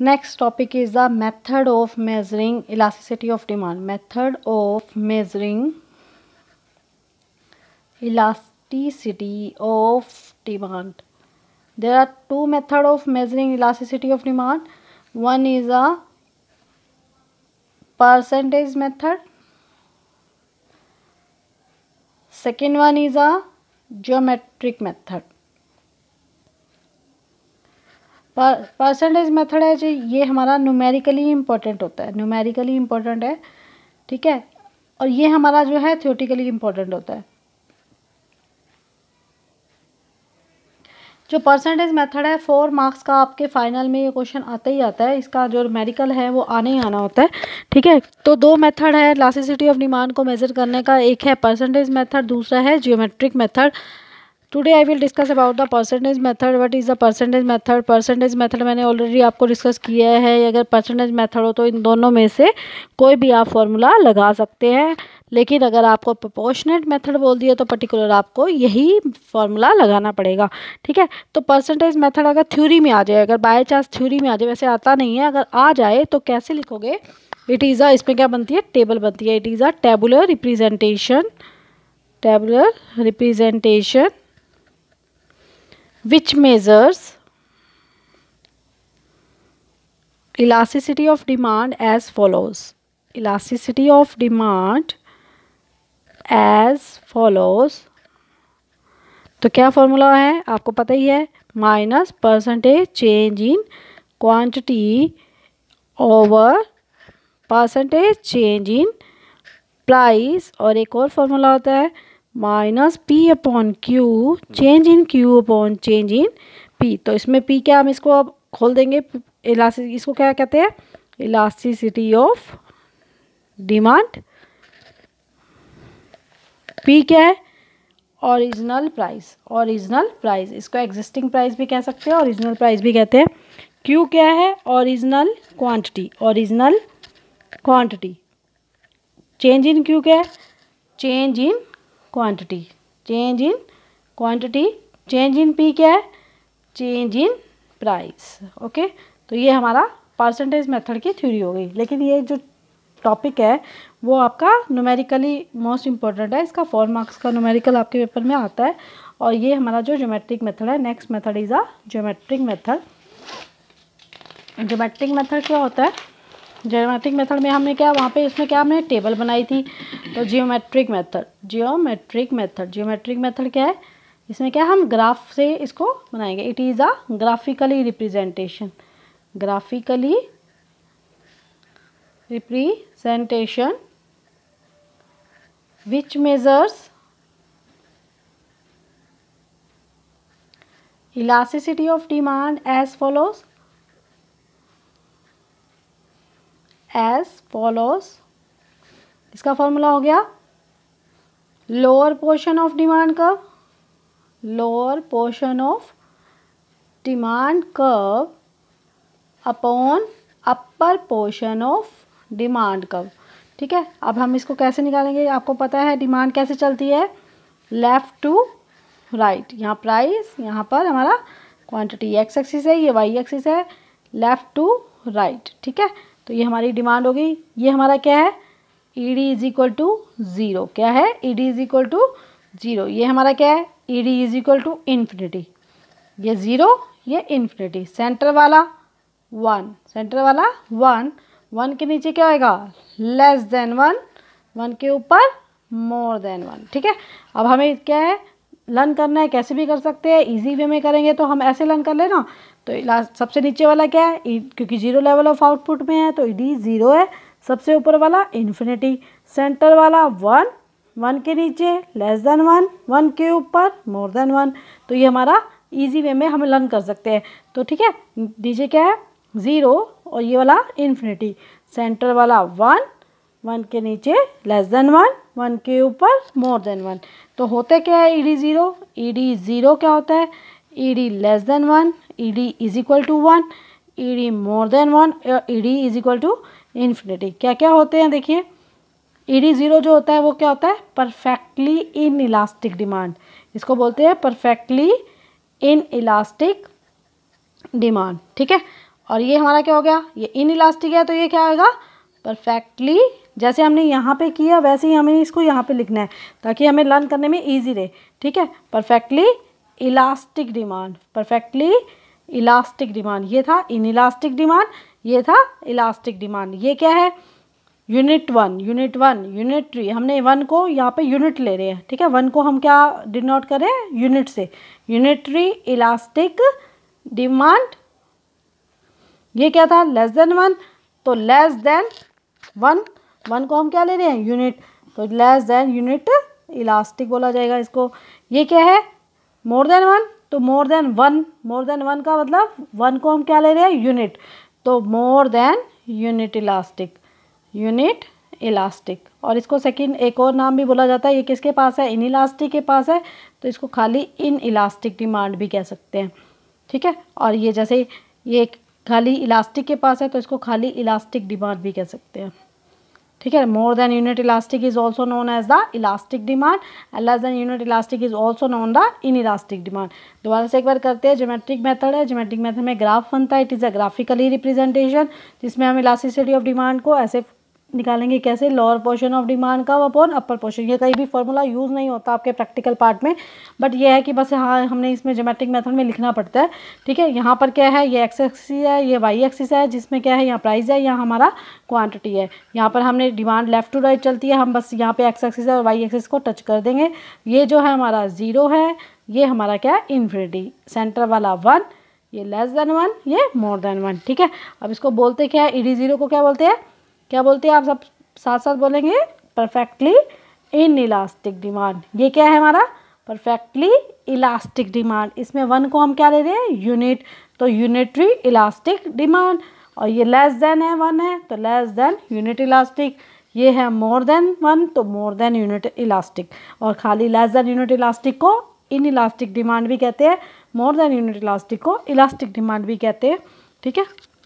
next topic is the method of measuring elasticity of demand method of measuring elasticity of demand there are two method of measuring elasticity of demand one is a percentage method second one is a geometric method percentage method है जो ये हमारा numerically important होता है numerically important है ठीक है और ये हमारा जो है थियोटिकली इम्पोर्टेंट होता है जो परसेंटेज मेथड है फोर मार्क्स का आपके फाइनल में ये क्वेश्चन आता ही आता है इसका जो मेडिकल है वो आने ही आना होता है ठीक है तो दो मेथड है लासिसिटी ऑफ डिमांड को मेज़र करने का एक है परसेंटेज मेथड दूसरा है geometric method today I will discuss about the percentage method what is the percentage method percentage method मैंने ऑलरेडी आपको डिस्कस किया है अगर परसेंटेज मेथड हो तो इन दोनों में से कोई भी आप फॉर्मूला लगा सकते हैं लेकिन अगर आपको प्रोपोर्शनेट मेथड बोल दिया तो पर्टिकुलर आपको यही फार्मूला लगाना पड़ेगा ठीक है तो परसेंटेज मेथड अगर थ्योरी में आ जाए अगर बाय चांस थ्योरी में आ जाए वैसे आता नहीं है अगर आ जाए तो कैसे लिखोगे इट इज़ अ इसमें क्या बनती है टेबल बनती है it is a tabular representation tabular representation which measures elasticity of demand as follows elasticity of demand as follows तो क्या फॉर्मूला है आपको पता ही है minus percentage change in quantity over percentage change in price और एक और फॉर्मूला होता है minus P upon Q change in Q upon change in P तो इसमें पी क्या हम इसको अब खोल देंगे इलास्टिक इसको क्या कहते हैं इलास्टिसिटी ऑफ डिमांड पी क्या है ओरिजिनल प्राइस ओरिजिनल प्राइस इसको एग्जिस्टिंग प्राइस भी कह सकते हैं ओरिजिनल प्राइस भी कहते हैं क्यू क्या है original quantity original quantity change in Q क्या है change in quantity change in quantity change in P क्या है चेंज इन प्राइस ओके तो ये हमारा परसेंटेज मेथड की थ्योरी हो गई लेकिन ये जो टॉपिक है वो आपका न्यूमेरिकली मोस्ट इंपॉर्टेंट है इसका फोर मार्क्स का न्यूमेरिकल आपके पेपर में आता है और ये हमारा जो ज्योमेट्रिक मेथड है next method is a geometric method geometric method क्या होता है ज्योमेट्रिक मेथड में हमने क्या वहाँ पे इसमें क्या हमने टेबल बनाई थी तो geometric method geometric method geometric method क्या है इसमें क्या हम ग्राफ से इसको बनाएंगे it is a graphically representation graphically representation which measures elasticity of demand as follows as follows इसका फॉर्मूला हो गया lower portion of demand curve lower portion of demand curve upon upper portion of demand curve ठीक है अब हम इसको कैसे निकालेंगे आपको पता है डिमांड कैसे चलती है लेफ़्ट टू राइट यहाँ प्राइस यहाँ पर हमारा क्वांटिटी एक्स एक्सिस है ये वाई एक्सिस है लेफ़्ट टू राइट ठीक है तो ये हमारी डिमांड होगी ये हमारा क्या है E D is equal to zero क्या है E D is equal to zero ये हमारा क्या है E D is equal to infinity ये ज़ीरो ये इन्फिनिटी सेंटर वाला वन सेंटर वाला वन वन के नीचे क्या होएगा लेस देन वन वन के ऊपर मोर देन वन ठीक है अब हमें क्या है लर्न करना है कैसे भी कर सकते हैं इजी वे में करेंगे तो हम ऐसे लर्न कर लेना तो लास्ट सबसे नीचे वाला क्या है e, क्योंकि जीरो लेवल ऑफ आउटपुट में है तो ई डी ज़ीरो है सबसे ऊपर वाला इन्फिनिटी सेंटर वाला वन वन के नीचे लेस देन वन वन के ऊपर मोर देन वन तो ये हमारा इजी वे में हम लर्न कर सकते हैं तो ठीक है डीजे क्या है ज़ीरो और ये वाला इन्फिनिटी सेंटर वाला वन वन के नीचे लेस देन वन वन के ऊपर मोर देन वन तो होते क्या है E D zero E D zero क्या होता है E D less than one E D is equal to one E D more than one E D is equal to infinity क्या क्या होते हैं देखिए ई डी ज़ीरो जो होता है वो क्या होता है परफेक्टली इन इलास्टिक डिमांड इसको बोलते हैं परफेक्टली इन इलास्टिक डिमांड ठीक है और ये हमारा क्या हो गया ये इन इलास्टिक है तो ये क्या होगा परफेक्टली जैसे हमने यहाँ पे किया वैसे ही हमें इसको यहाँ पे लिखना है ताकि हमें लर्न करने में ईजी रहे ठीक है perfectly elastic demand perfectly elastic demand ये था इन इलास्टिक डिमांड ये था इलास्टिक डिमांड ये क्या है unit one unit one unit three हमने वन को यहाँ पे यूनिट ले रहे हैं ठीक है वन को हम क्या डिनोट करें यूनिट से यूनिट थ्री इलास्टिक डिमांड ये क्या था लेस देन वन तो लेस देन वन वन को हम क्या ले रहे हैं यूनिट तो लेस देन यूनिट इलास्टिक बोला जाएगा इसको ये क्या है मोर देन वन तो more than one more than one का मतलब वन को हम क्या ले रहे हैं यूनिट तो more than unit elastic unit elastic और इसको सेकंड एक और नाम भी बोला जाता है ये किसके पास है इन इलास्टिक के पास है तो इसको खाली इन इलास्टिक डिमांड भी कह सकते हैं ठीक है और ये जैसे ये खाली इलास्टिक के पास है तो इसको खाली इलास्टिक डिमांड भी कह सकते हैं ठीक है more than unit elastic is also known as the elastic demand less than unit elastic is also known the inelastic demand दोबारा से एक बार करते हैं जोमेट्रिक मेथड है जोमेट्रिक मेथड में ग्राफ बनता है it is a graphically representation जिसमें हम इलास्टिसिटी ऑफ डिमांड को ऐसे निकालेंगे कैसे लोअर पोर्शन ऑफ डिमांड का अपॉन अपर पोर्शन ये कहीं भी फॉर्मूला यूज़ नहीं होता आपके प्रैक्टिकल पार्ट में बट ये है कि बस हाँ हमने इसमें जोमेट्रिक मेथड में लिखना पड़ता है ठीक है यहाँ पर क्या है ये एक्स एक्सिस है ये वाई एक्सिस है जिसमें क्या है यहाँ प्राइस है यहाँ हमारा क्वान्टिटी है यहाँ पर हमने डिमांड लेफ्ट टू राइट चलती है हम बस यहाँ पर एक्स एक्सिस और वाई एक्सिस को टच कर देंगे ये जो है हमारा ज़ीरो है ये हमारा क्या है इन्फिनिटी सेंटर वाला वन ये लेस देन वन ये मोर देन वन ठीक है अब इसको बोलते क्या है ई डी ज़ीरो को क्या बोलते हैं क्या बोलते हैं आप सब साथ साथ बोलेंगे परफेक्टली इन इलास्टिक डिमांड ये क्या है हमारा परफेक्टली इलास्टिक डिमांड इसमें वन को हम क्या ले रहे हैं यूनिट तो यूनिटरी इलास्टिक डिमांड और ये लेस देन है वन है तो लेस देन यूनिट इलास्टिक ये है मोर देन वन तो मोर देन यूनिट इलास्टिक और खाली लेस देन यूनिट इलास्टिक को इन इलास्टिक डिमांड भी कहते हैं मोर देन यूनिट इलास्टिक को इलास्टिक डिमांड भी कहते हैं ठीक है